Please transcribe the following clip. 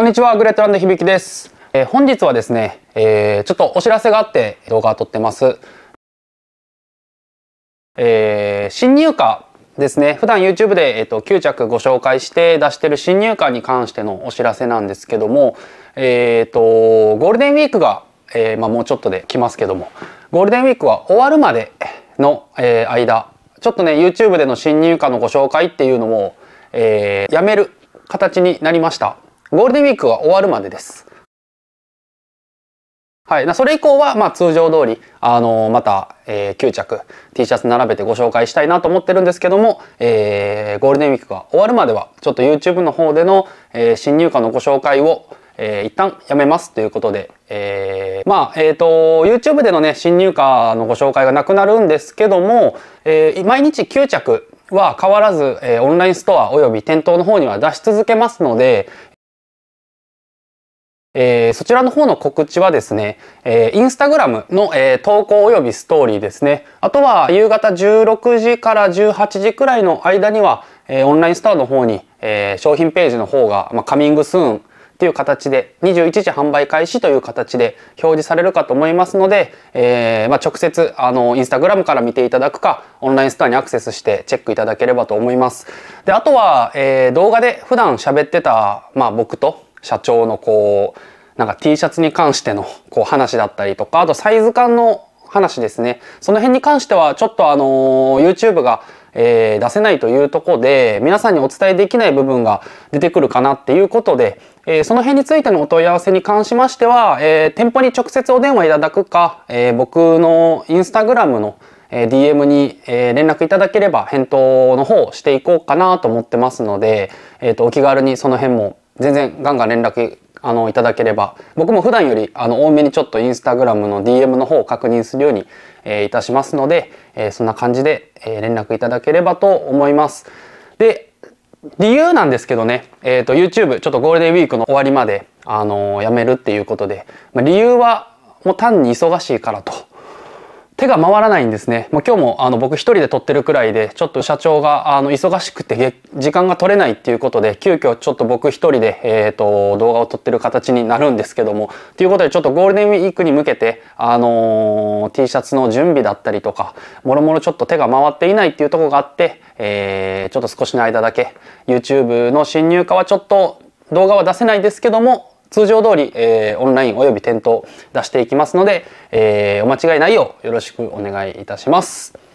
こんにちは、グレートランド響です。えー、本日はですね、えー、ちょっとお知らせがあって動画を撮ってます。えー、新入荷ですね、普段 YouTube で、えーと、9着ご紹介して出してる新入荷に関してのお知らせなんですけども、えっ、ー、と、ゴールデンウィークが、えーまあ、もうちょっとで来ますけども、ゴールデンウィークは終わるまでの、えー、間、ちょっとね、YouTube での新入荷のご紹介っていうのを、えー、やめる形になりました。ゴールデンウィークが終わるまでです。はい。それ以降は、まあ通常通り、あのー、また、えー、9着 T シャツ並べてご紹介したいなと思ってるんですけども、えー、ゴールデンウィークが終わるまでは、ちょっと YouTube の方での、えー、新入荷のご紹介を、えー、一旦やめますということで、えー、まあ、えっ、ー、と、YouTube でのね、新入荷のご紹介がなくなるんですけども、えー、毎日9着は変わらず、えー、オンラインストアおよび店頭の方には出し続けますので、えー、そちらの方の告知はですね、えー、インスタグラムの、えー、投稿及びストーリーですね。あとは夕方16時から18時くらいの間には、えー、オンラインストアの方に、えー、商品ページの方が、まあ、カミングスーンっていう形で21時販売開始という形で表示されるかと思いますので、えーまあ、直接あのインスタグラムから見ていただくかオンラインストアにアクセスしてチェックいただければと思います。であとは、えー、動画で普段喋ってた、まあ、僕と社長のこうなんか T シャツに関してのこう話だったりとかあとサイズ感の話ですねその辺に関してはちょっとあの YouTube が、えー、出せないというとこで皆さんにお伝えできない部分が出てくるかなっていうことで、えー、その辺についてのお問い合わせに関しましては、えー、店舗に直接お電話いただくか、え僕の instagram の DM に連絡いただければ返答の方をしていこうかなと思ってますので、えー、とお気軽にその辺も全然ガンガン連絡あのいただければ僕も普段よりあの多めにちょっとインスタグラムの DM の方を確認するように、えー、いたしますので、えー、そんな感じで、えー、連絡いただければと思います。で理由なんですけどね、えーと、YouTube ちょっとゴールデンウィークの終わりまで、あのー、やめるっていうことで、まあ、理由はもう単に忙しいからと。手が回らないんですね。もう今日もあの僕一人で撮ってるくらいで、ちょっと社長があの忙しくて時間が取れないっていうことで、急遽ちょっと僕一人で、えーと、動画を撮ってる形になるんですけども、ということでちょっとゴールデンウィークに向けて、あのー、T シャツの準備だったりとか、もろもろちょっと手が回っていないっていうとこがあって、えー、ちょっと少しの間だけ YouTube の新入荷はちょっと動画は出せないですけども、通常通り、えー、オンラインおよび店頭出していきますので、えー、お間違いないようよろしくお願いいたします。